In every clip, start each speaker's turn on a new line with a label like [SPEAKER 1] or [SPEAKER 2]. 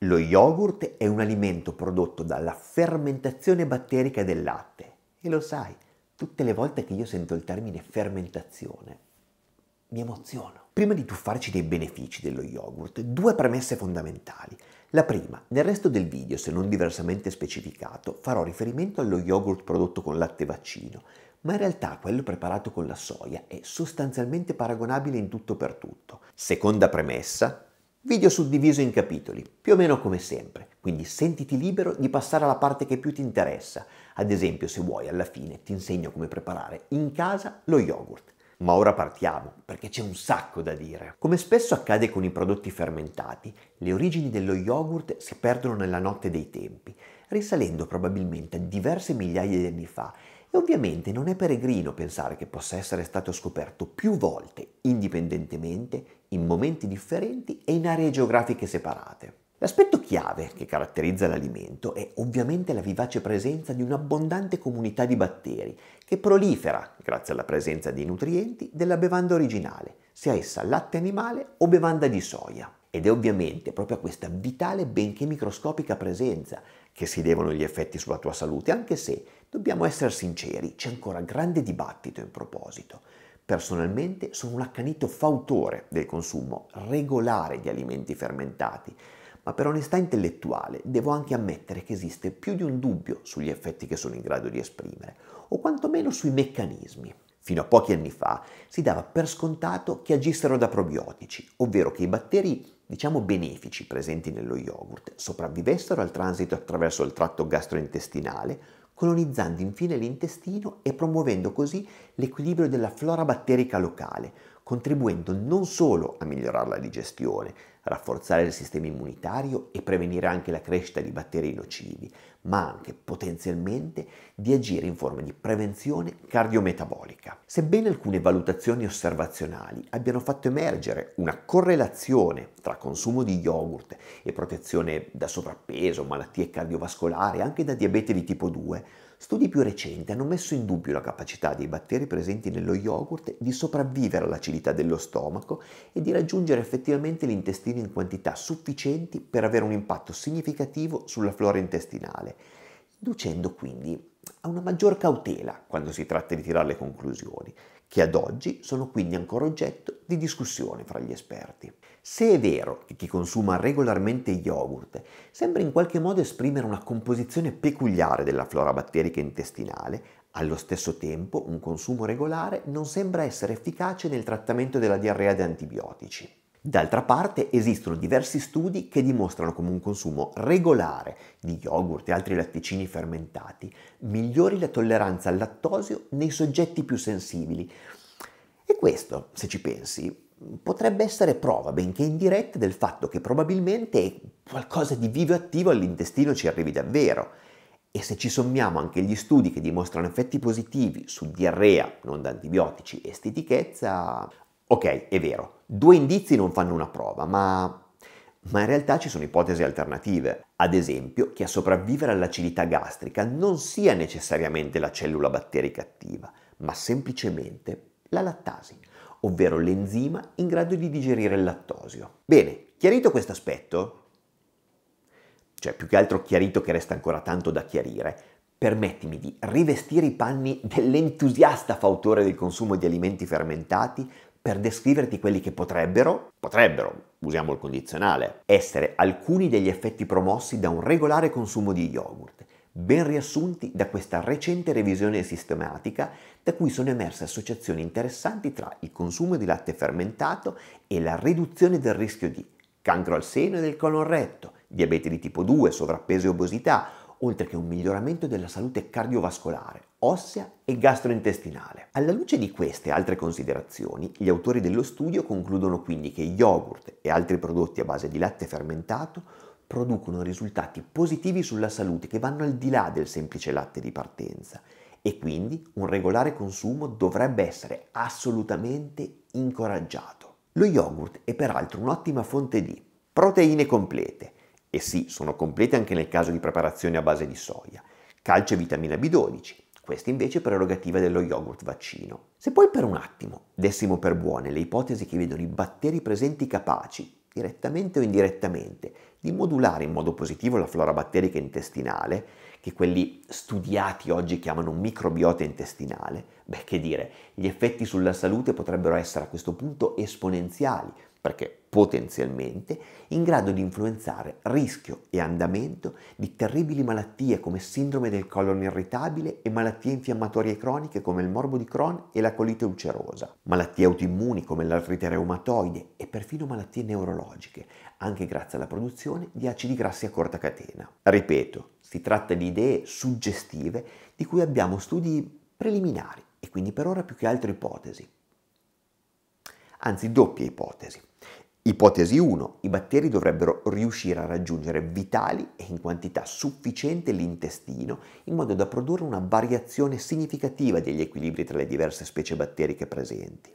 [SPEAKER 1] Lo yogurt è un alimento prodotto dalla fermentazione batterica del latte. E lo sai, tutte le volte che io sento il termine fermentazione, mi emoziono. Prima di tuffarci dei benefici dello yogurt, due premesse fondamentali. La prima, nel resto del video, se non diversamente specificato, farò riferimento allo yogurt prodotto con latte vaccino, ma in realtà quello preparato con la soia è sostanzialmente paragonabile in tutto per tutto. Seconda premessa, Video suddiviso in capitoli, più o meno come sempre, quindi sentiti libero di passare alla parte che più ti interessa. Ad esempio, se vuoi, alla fine ti insegno come preparare in casa lo yogurt. Ma ora partiamo, perché c'è un sacco da dire. Come spesso accade con i prodotti fermentati, le origini dello yogurt si perdono nella notte dei tempi, risalendo probabilmente a diverse migliaia di anni fa ovviamente non è peregrino pensare che possa essere stato scoperto più volte, indipendentemente, in momenti differenti e in aree geografiche separate. L'aspetto chiave che caratterizza l'alimento è ovviamente la vivace presenza di un'abbondante comunità di batteri che prolifera, grazie alla presenza di nutrienti, della bevanda originale, sia essa latte animale o bevanda di soia ed è ovviamente proprio a questa vitale benché microscopica presenza che si devono gli effetti sulla tua salute, anche se dobbiamo essere sinceri, c'è ancora grande dibattito in proposito. Personalmente sono un accanito fautore del consumo regolare di alimenti fermentati, ma per onestà intellettuale devo anche ammettere che esiste più di un dubbio sugli effetti che sono in grado di esprimere, o quantomeno sui meccanismi. Fino a pochi anni fa si dava per scontato che agissero da probiotici, ovvero che i batteri diciamo benefici presenti nello yogurt sopravvivessero al transito attraverso il tratto gastrointestinale, colonizzando infine l'intestino e promuovendo così l'equilibrio della flora batterica locale, contribuendo non solo a migliorare la digestione, rafforzare il sistema immunitario e prevenire anche la crescita di batteri nocivi, ma anche potenzialmente di agire in forma di prevenzione cardiometabolica. Sebbene alcune valutazioni osservazionali abbiano fatto emergere una correlazione tra consumo di yogurt e protezione da sovrappeso, malattie cardiovascolari, anche da diabete di tipo 2, Studi più recenti hanno messo in dubbio la capacità dei batteri presenti nello yogurt di sopravvivere all'acidità dello stomaco e di raggiungere effettivamente l'intestino in quantità sufficienti per avere un impatto significativo sulla flora intestinale, inducendo quindi a una maggior cautela quando si tratta di tirare le conclusioni, che ad oggi sono quindi ancora oggetto di discussione fra gli esperti. Se è vero che chi consuma regolarmente yogurt sembra in qualche modo esprimere una composizione peculiare della flora batterica intestinale, allo stesso tempo un consumo regolare non sembra essere efficace nel trattamento della diarrea di antibiotici. D'altra parte esistono diversi studi che dimostrano come un consumo regolare di yogurt e altri latticini fermentati migliori la tolleranza al lattosio nei soggetti più sensibili. E questo, se ci pensi, potrebbe essere prova, benché indiretta, del fatto che probabilmente qualcosa di vivo e attivo all'intestino ci arrivi davvero. E se ci sommiamo anche gli studi che dimostrano effetti positivi su diarrea, non da antibiotici, e stitichezza... Ok, è vero, Due indizi non fanno una prova, ma ma in realtà ci sono ipotesi alternative. Ad esempio, che a sopravvivere all'acidità gastrica non sia necessariamente la cellula batterica attiva, ma semplicemente la lattasi, ovvero l'enzima in grado di digerire il lattosio. Bene, chiarito questo aspetto, cioè più che altro chiarito che resta ancora tanto da chiarire, permettimi di rivestire i panni dell'entusiasta fautore del consumo di alimenti fermentati per descriverti quelli che potrebbero, potrebbero, usiamo il condizionale, essere alcuni degli effetti promossi da un regolare consumo di yogurt, ben riassunti da questa recente revisione sistematica da cui sono emerse associazioni interessanti tra il consumo di latte fermentato e la riduzione del rischio di cancro al seno e del colon retto, diabete di tipo 2, sovrappeso e obesità, oltre che un miglioramento della salute cardiovascolare, ossea e gastrointestinale. Alla luce di queste altre considerazioni, gli autori dello studio concludono quindi che yogurt e altri prodotti a base di latte fermentato producono risultati positivi sulla salute che vanno al di là del semplice latte di partenza e quindi un regolare consumo dovrebbe essere assolutamente incoraggiato. Lo yogurt è peraltro un'ottima fonte di proteine complete, e sì, sono complete anche nel caso di preparazioni a base di soia, calcio e vitamina B12, questa invece è prerogativa dello yogurt vaccino. Se poi per un attimo dessimo per buone le ipotesi che vedono i batteri presenti capaci, direttamente o indirettamente, di modulare in modo positivo la flora batterica intestinale, che quelli studiati oggi chiamano microbiota intestinale, beh che dire, gli effetti sulla salute potrebbero essere a questo punto esponenziali, perché potenzialmente in grado di influenzare rischio e andamento di terribili malattie come sindrome del colon irritabile e malattie infiammatorie croniche come il morbo di Crohn e la colite ulcerosa, malattie autoimmuni come l'artrite reumatoide e perfino malattie neurologiche, anche grazie alla produzione di acidi grassi a corta catena. Ripeto, si tratta di idee suggestive di cui abbiamo studi preliminari e quindi per ora più che altro ipotesi. Anzi, doppie ipotesi. Ipotesi 1. I batteri dovrebbero riuscire a raggiungere vitali e in quantità sufficiente l'intestino in modo da produrre una variazione significativa degli equilibri tra le diverse specie batteriche presenti.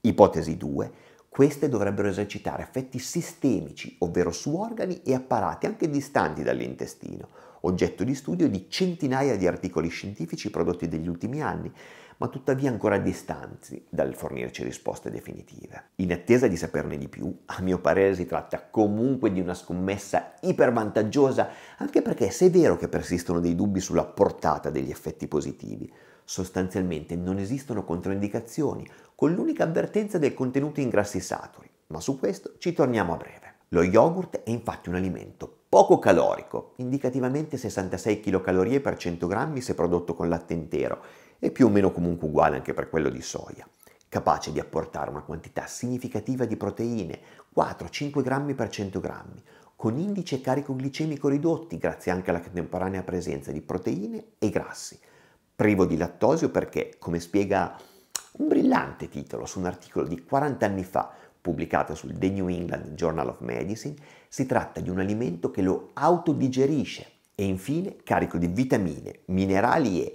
[SPEAKER 1] Ipotesi 2. Queste dovrebbero esercitare effetti sistemici, ovvero su organi e apparati anche distanti dall'intestino, oggetto di studio di centinaia di articoli scientifici prodotti negli ultimi anni, ma tuttavia ancora distanti dal fornirci risposte definitive. In attesa di saperne di più, a mio parere si tratta comunque di una scommessa ipervantaggiosa, anche perché se è vero che persistono dei dubbi sulla portata degli effetti positivi, sostanzialmente non esistono controindicazioni, con l'unica avvertenza del contenuto in grassi saturi, ma su questo ci torniamo a breve. Lo yogurt è infatti un alimento poco calorico, indicativamente 66 kcal per 100 grammi se prodotto con latte intero e più o meno comunque uguale anche per quello di soia, capace di apportare una quantità significativa di proteine, 4-5 grammi per 100 grammi, con indice carico glicemico ridotti grazie anche alla contemporanea presenza di proteine e grassi, privo di lattosio perché, come spiega un brillante titolo su un articolo di 40 anni fa pubblicato sul The New England Journal of Medicine, si tratta di un alimento che lo autodigerisce e infine carico di vitamine, minerali e,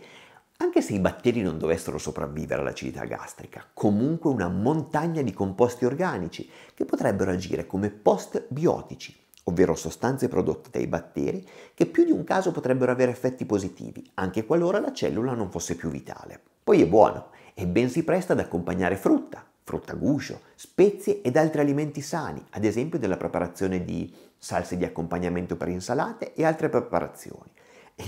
[SPEAKER 1] anche se i batteri non dovessero sopravvivere all'acidità gastrica, comunque una montagna di composti organici che potrebbero agire come postbiotici, ovvero sostanze prodotte dai batteri che più di un caso potrebbero avere effetti positivi, anche qualora la cellula non fosse più vitale. Poi è buono e ben si presta ad accompagnare frutta, fruttaguscio, spezie ed altri alimenti sani, ad esempio nella preparazione di salse di accompagnamento per insalate e altre preparazioni.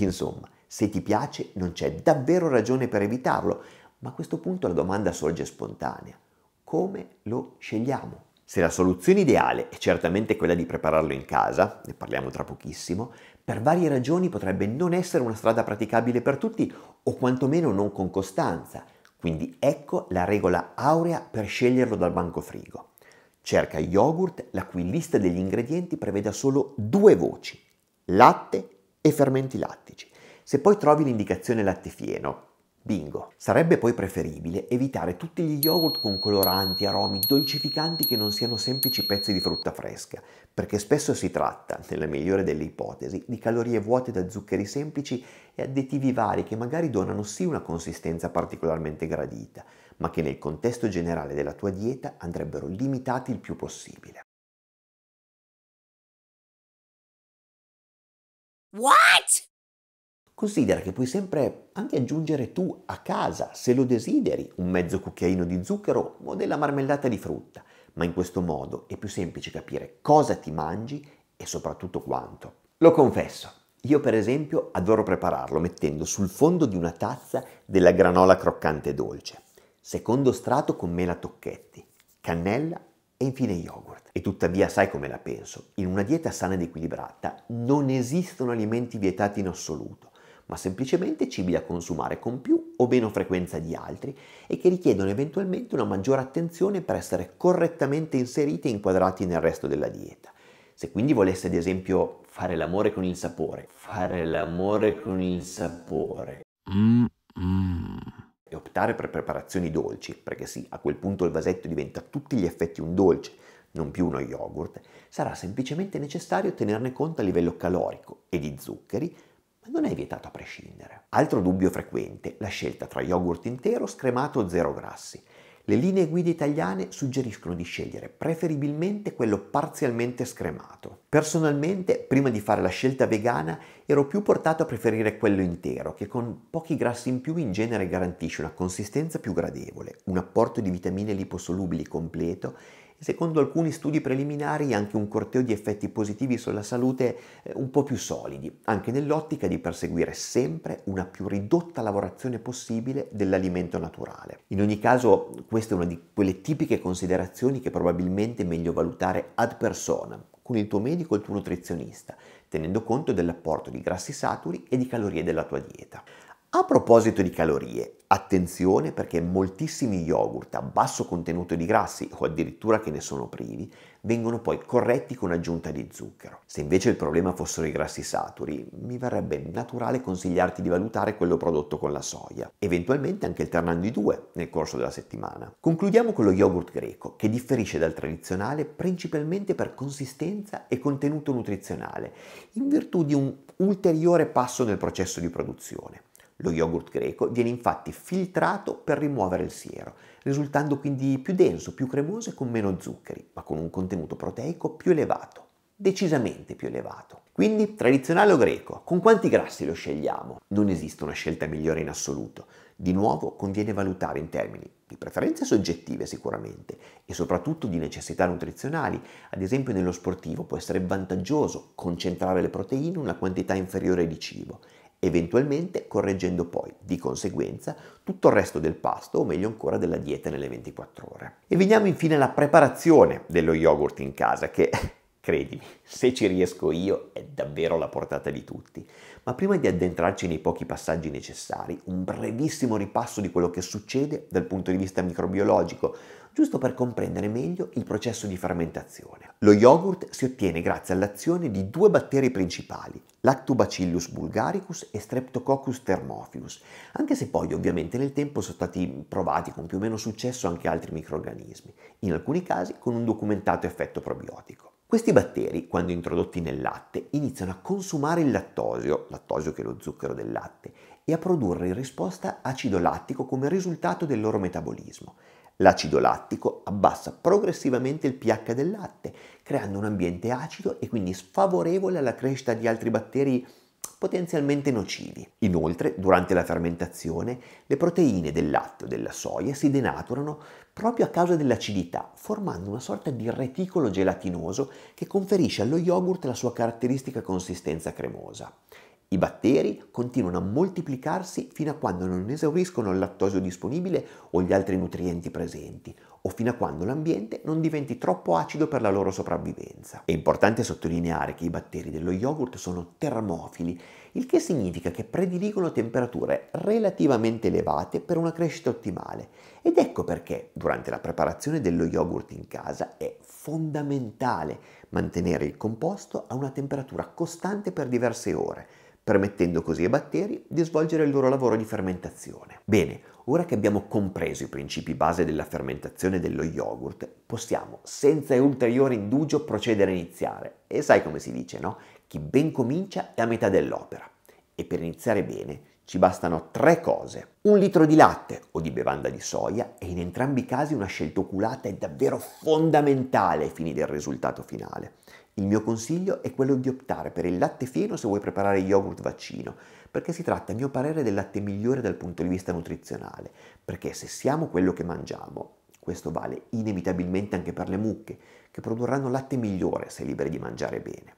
[SPEAKER 1] Insomma, se ti piace non c'è davvero ragione per evitarlo, ma a questo punto la domanda sorge spontanea. Come lo scegliamo? Se la soluzione ideale è certamente quella di prepararlo in casa, ne parliamo tra pochissimo, per varie ragioni potrebbe non essere una strada praticabile per tutti o quantomeno non con costanza, quindi ecco la regola aurea per sceglierlo dal banco frigo. Cerca yogurt la cui lista degli ingredienti preveda solo due voci, latte e fermenti lattici. Se poi trovi l'indicazione latte fieno, Bingo! Sarebbe poi preferibile evitare tutti gli yogurt con coloranti, aromi, dolcificanti che non siano semplici pezzi di frutta fresca, perché spesso si tratta, nella migliore delle ipotesi, di calorie vuote da zuccheri semplici e additivi vari che magari donano sì una consistenza particolarmente gradita, ma che nel contesto generale della tua dieta andrebbero limitati il più possibile. What? Considera che puoi sempre anche aggiungere tu a casa, se lo desideri, un mezzo cucchiaino di zucchero o della marmellata di frutta, ma in questo modo è più semplice capire cosa ti mangi e soprattutto quanto. Lo confesso, io per esempio adoro prepararlo mettendo sul fondo di una tazza della granola croccante dolce, secondo strato con mela tocchetti, cannella e infine yogurt. E tuttavia sai come la penso, in una dieta sana ed equilibrata non esistono alimenti vietati in assoluto ma semplicemente cibi da consumare con più o meno frequenza di altri e che richiedono eventualmente una maggiore attenzione per essere correttamente inseriti e inquadrati nel resto della dieta. Se quindi volesse ad esempio fare l'amore con il sapore, fare l'amore con il sapore mm, mm. e optare per preparazioni dolci, perché sì, a quel punto il vasetto diventa a tutti gli effetti un dolce, non più uno yogurt, sarà semplicemente necessario tenerne conto a livello calorico e di zuccheri, ma non è vietato a prescindere. Altro dubbio frequente, la scelta tra yogurt intero, scremato o zero grassi. Le linee guida italiane suggeriscono di scegliere preferibilmente quello parzialmente scremato. Personalmente, prima di fare la scelta vegana, ero più portato a preferire quello intero, che con pochi grassi in più in genere garantisce una consistenza più gradevole, un apporto di vitamine liposolubili completo e secondo alcuni studi preliminari anche un corteo di effetti positivi sulla salute eh, un po' più solidi, anche nell'ottica di perseguire sempre una più ridotta lavorazione possibile dell'alimento naturale. In ogni caso, questa è una di quelle tipiche considerazioni che probabilmente è meglio valutare ad persona, con il tuo medico e il tuo nutrizionista tenendo conto dell'apporto di grassi saturi e di calorie della tua dieta. A proposito di calorie, attenzione perché moltissimi yogurt a basso contenuto di grassi o addirittura che ne sono privi vengono poi corretti con aggiunta di zucchero. Se invece il problema fossero i grassi saturi, mi verrebbe naturale consigliarti di valutare quello prodotto con la soia, eventualmente anche alternando i due nel corso della settimana. Concludiamo con lo yogurt greco, che differisce dal tradizionale principalmente per consistenza e contenuto nutrizionale, in virtù di un ulteriore passo nel processo di produzione. Lo yogurt greco viene infatti filtrato per rimuovere il siero risultando quindi più denso, più cremoso e con meno zuccheri, ma con un contenuto proteico più elevato, decisamente più elevato. Quindi tradizionale o greco? Con quanti grassi lo scegliamo? Non esiste una scelta migliore in assoluto. Di nuovo conviene valutare in termini di preferenze soggettive sicuramente e soprattutto di necessità nutrizionali. Ad esempio nello sportivo può essere vantaggioso concentrare le proteine in una quantità inferiore di cibo eventualmente correggendo poi di conseguenza tutto il resto del pasto o meglio ancora della dieta nelle 24 ore. E veniamo infine alla preparazione dello yogurt in casa che Credimi, se ci riesco io è davvero alla portata di tutti. Ma prima di addentrarci nei pochi passaggi necessari, un brevissimo ripasso di quello che succede dal punto di vista microbiologico, giusto per comprendere meglio il processo di fermentazione. Lo yogurt si ottiene grazie all'azione di due batteri principali, Lactobacillus bulgaricus e Streptococcus thermophilus, anche se poi ovviamente nel tempo sono stati provati con più o meno successo anche altri microrganismi, in alcuni casi con un documentato effetto probiotico. Questi batteri, quando introdotti nel latte, iniziano a consumare il lattosio, lattosio che è lo zucchero del latte, e a produrre in risposta acido lattico come risultato del loro metabolismo, L'acido lattico abbassa progressivamente il pH del latte, creando un ambiente acido e quindi sfavorevole alla crescita di altri batteri potenzialmente nocivi. Inoltre, durante la fermentazione, le proteine del latte o della soia si denaturano proprio a causa dell'acidità, formando una sorta di reticolo gelatinoso che conferisce allo yogurt la sua caratteristica consistenza cremosa. I batteri continuano a moltiplicarsi fino a quando non esauriscono il lattosio disponibile o gli altri nutrienti presenti, o fino a quando l'ambiente non diventi troppo acido per la loro sopravvivenza. È importante sottolineare che i batteri dello yogurt sono termofili, il che significa che prediligono temperature relativamente elevate per una crescita ottimale. Ed ecco perché durante la preparazione dello yogurt in casa è fondamentale mantenere il composto a una temperatura costante per diverse ore permettendo così ai batteri di svolgere il loro lavoro di fermentazione. Bene, ora che abbiamo compreso i principi base della fermentazione dello yogurt, possiamo senza ulteriore indugio procedere a iniziare. E sai come si dice, no? Chi ben comincia è a metà dell'opera. E per iniziare bene ci bastano tre cose. Un litro di latte o di bevanda di soia e in entrambi i casi una scelta oculata è davvero fondamentale ai fini del risultato finale. Il mio consiglio è quello di optare per il latte fieno se vuoi preparare yogurt vaccino, perché si tratta a mio parere del latte migliore dal punto di vista nutrizionale, perché se siamo quello che mangiamo, questo vale inevitabilmente anche per le mucche, che produrranno latte migliore se libere di mangiare bene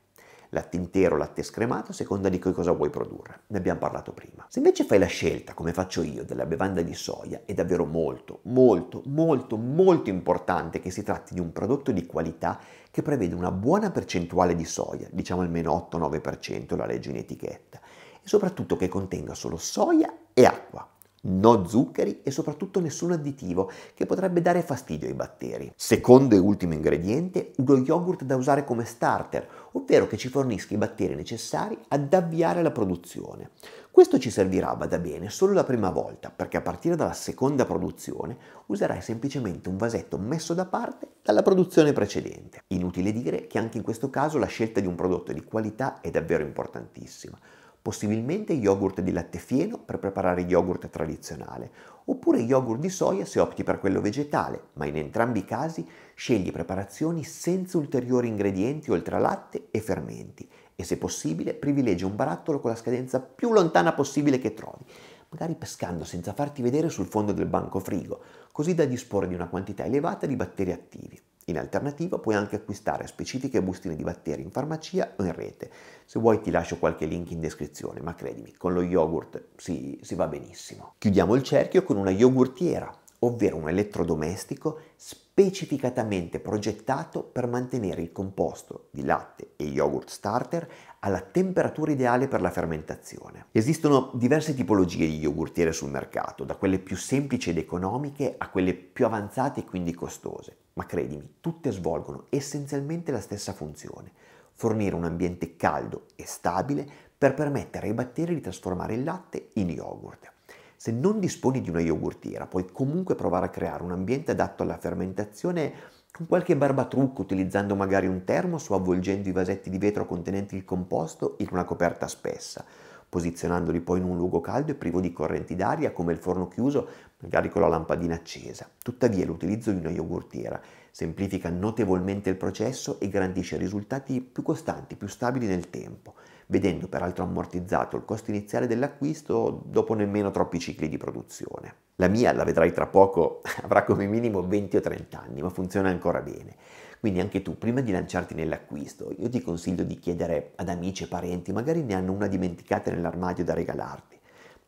[SPEAKER 1] latte intero, latte scremato, a seconda di che cosa vuoi produrre. Ne abbiamo parlato prima. Se invece fai la scelta, come faccio io, della bevanda di soia, è davvero molto, molto, molto, molto importante che si tratti di un prodotto di qualità che prevede una buona percentuale di soia, diciamo almeno 8-9% la legge in etichetta, e soprattutto che contenga solo soia e acqua no zuccheri e soprattutto nessun additivo che potrebbe dare fastidio ai batteri. Secondo e ultimo ingrediente, uno yogurt da usare come starter ovvero che ci fornisca i batteri necessari ad avviare la produzione. Questo ci servirà, vada bene, solo la prima volta, perché a partire dalla seconda produzione userai semplicemente un vasetto messo da parte dalla produzione precedente. Inutile dire che anche in questo caso la scelta di un prodotto di qualità è davvero importantissima possibilmente yogurt di latte fieno per preparare yogurt tradizionale, oppure yogurt di soia se opti per quello vegetale, ma in entrambi i casi scegli preparazioni senza ulteriori ingredienti oltre a latte e fermenti e se possibile privilegi un barattolo con la scadenza più lontana possibile che trovi, magari pescando senza farti vedere sul fondo del banco frigo, così da disporre di una quantità elevata di batteri attivi. In alternativa puoi anche acquistare specifiche bustine di batteri in farmacia o in rete. Se vuoi ti lascio qualche link in descrizione, ma credimi, con lo yogurt si, si va benissimo. Chiudiamo il cerchio con una yogurtiera ovvero un elettrodomestico specificatamente progettato per mantenere il composto di latte e yogurt starter alla temperatura ideale per la fermentazione. Esistono diverse tipologie di yogurtiere sul mercato, da quelle più semplici ed economiche a quelle più avanzate e quindi costose, ma credimi, tutte svolgono essenzialmente la stessa funzione, fornire un ambiente caldo e stabile per permettere ai batteri di trasformare il latte in yogurt. Se non disponi di una yogurtiera, puoi comunque provare a creare un ambiente adatto alla fermentazione con qualche barbatrucco utilizzando magari un termos o avvolgendo i vasetti di vetro contenenti il composto in una coperta spessa, posizionandoli poi in un luogo caldo e privo di correnti d'aria come il forno chiuso, magari con la lampadina accesa. Tuttavia l'utilizzo di una yogurtiera semplifica notevolmente il processo e garantisce risultati più costanti, più stabili nel tempo vedendo peraltro ammortizzato il costo iniziale dell'acquisto dopo nemmeno troppi cicli di produzione. La mia, la vedrai tra poco, avrà come minimo 20 o 30 anni, ma funziona ancora bene. Quindi anche tu, prima di lanciarti nell'acquisto, io ti consiglio di chiedere ad amici e parenti, magari ne hanno una dimenticata nell'armadio da regalarti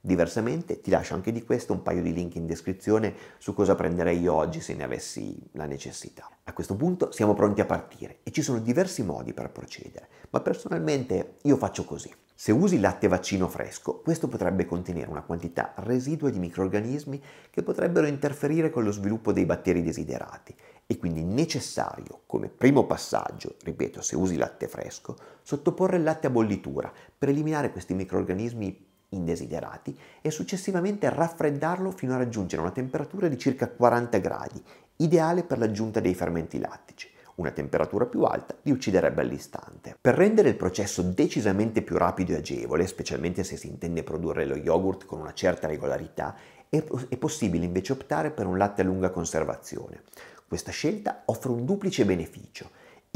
[SPEAKER 1] Diversamente ti lascio anche di questo un paio di link in descrizione su cosa prenderei io oggi se ne avessi la necessità. A questo punto siamo pronti a partire e ci sono diversi modi per procedere, ma personalmente io faccio così. Se usi latte vaccino fresco, questo potrebbe contenere una quantità residua di microrganismi che potrebbero interferire con lo sviluppo dei batteri desiderati e quindi necessario, come primo passaggio, ripeto, se usi latte fresco, sottoporre il latte a bollitura per eliminare questi microrganismi indesiderati e successivamente raffreddarlo fino a raggiungere una temperatura di circa 40 gradi, ideale per l'aggiunta dei fermenti lattici. Una temperatura più alta li ucciderebbe all'istante. Per rendere il processo decisamente più rapido e agevole, specialmente se si intende produrre lo yogurt con una certa regolarità, è, possibile invece optare per un latte a lunga conservazione. Questa scelta offre un duplice beneficio.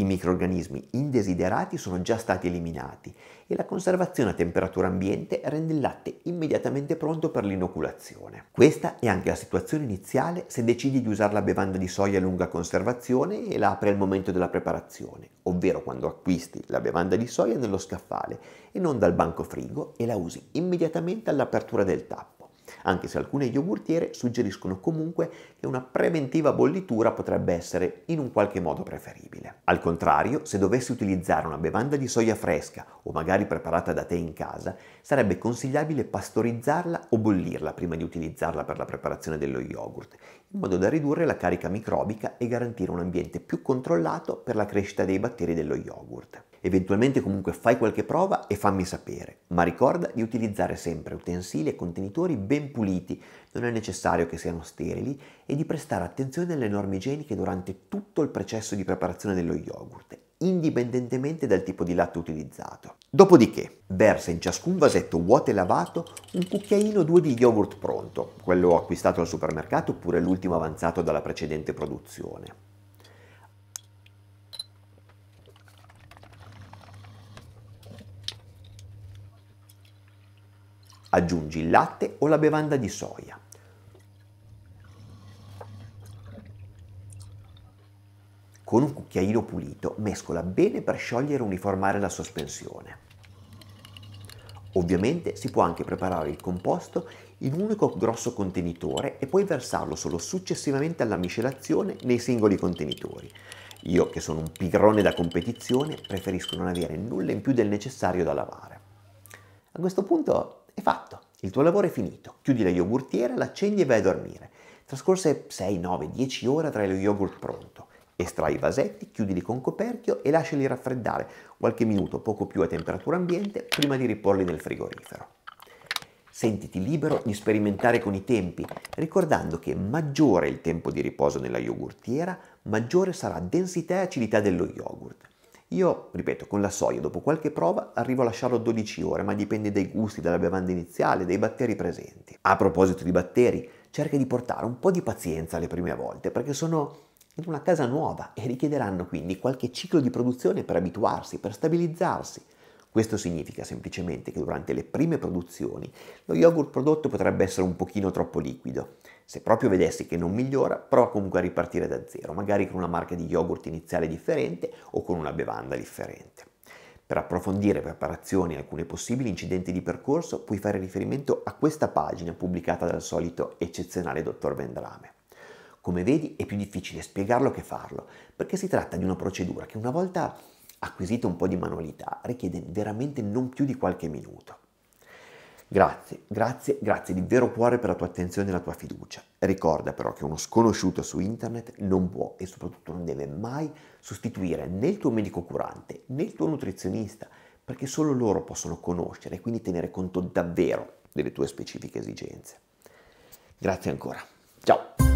[SPEAKER 1] I microrganismi indesiderati sono già stati eliminati e la conservazione a temperatura ambiente rende il latte immediatamente pronto per l'inoculazione. Questa è anche la situazione iniziale se decidi di usare la bevanda di soia a lunga conservazione e la apri al momento della preparazione, ovvero quando acquisti la bevanda di soia nello scaffale e non dal banco frigo e la usi immediatamente all'apertura del tappo anche se alcune yogurtiere suggeriscono comunque che una preventiva bollitura potrebbe essere in un qualche modo preferibile. Al contrario, se dovessi utilizzare una bevanda di soia fresca o magari preparata da te in casa, sarebbe consigliabile pastorizzarla o bollirla prima di utilizzarla per la preparazione dello yogurt, in modo da ridurre la carica microbica e garantire un ambiente più controllato per la crescita dei batteri dello yogurt. Eventualmente comunque fai qualche prova e fammi sapere, ma ricorda di utilizzare sempre utensili e contenitori ben puliti, non è necessario che siano sterili e di prestare attenzione alle norme igieniche durante tutto il processo di preparazione dello yogurt indipendentemente dal tipo di latte utilizzato. Dopodiché versa in ciascun vasetto vuoto e lavato un cucchiaino o due di yogurt pronto, quello acquistato al supermercato oppure l'ultimo avanzato dalla precedente produzione. Aggiungi il latte o la bevanda di soia. Con un cucchiaino pulito mescola bene per sciogliere e uniformare la sospensione. Ovviamente si può anche preparare il composto in un unico grosso contenitore e poi versarlo solo successivamente alla miscelazione nei singoli contenitori. Io, che sono un pigrone da competizione, preferisco non avere nulla in più del necessario da lavare. A questo punto è fatto, il tuo lavoro è finito, chiudi la yogurtiera, l'accendi e vai a dormire. Trascorse 6, 9, 10 ore tra lo yogurt pronto. Estrai i vasetti, chiudili con coperchio e lasciali raffreddare qualche minuto, poco più a temperatura ambiente, prima di riporli nel frigorifero. Sentiti libero di sperimentare con i tempi, ricordando che maggiore il tempo di riposo nella yogurtiera, maggiore sarà densità e acidità dello yogurt. Io, ripeto, con la soia dopo qualche prova arrivo a lasciarlo 12 ore, ma dipende dai gusti, dalla bevanda iniziale, dai batteri presenti. A proposito di batteri, cerca di portare un po' di pazienza le prime volte, perché sono in una casa nuova e richiederanno quindi qualche ciclo di produzione per abituarsi, per stabilizzarsi. Questo significa semplicemente che durante le prime produzioni lo yogurt prodotto potrebbe essere un pochino troppo liquido. Se proprio vedessi che non migliora, prova comunque a ripartire da zero, magari con una marca di yogurt iniziale differente o con una bevanda differente. Per approfondire preparazioni e alcuni possibili incidenti di percorso puoi fare riferimento a questa pagina pubblicata dal solito eccezionale dottor Vendrame. Come vedi è più difficile spiegarlo che farlo, perché si tratta di una procedura che una volta acquisita un po' di manualità richiede veramente non più di qualche minuto. Grazie, grazie, grazie di vero cuore per la tua attenzione e la tua fiducia. Ricorda però che uno sconosciuto su internet non può e soprattutto non deve mai sostituire né il tuo medico curante né il tuo nutrizionista, perché solo loro possono conoscere e quindi tenere conto davvero delle tue specifiche esigenze. Grazie ancora. Ciao!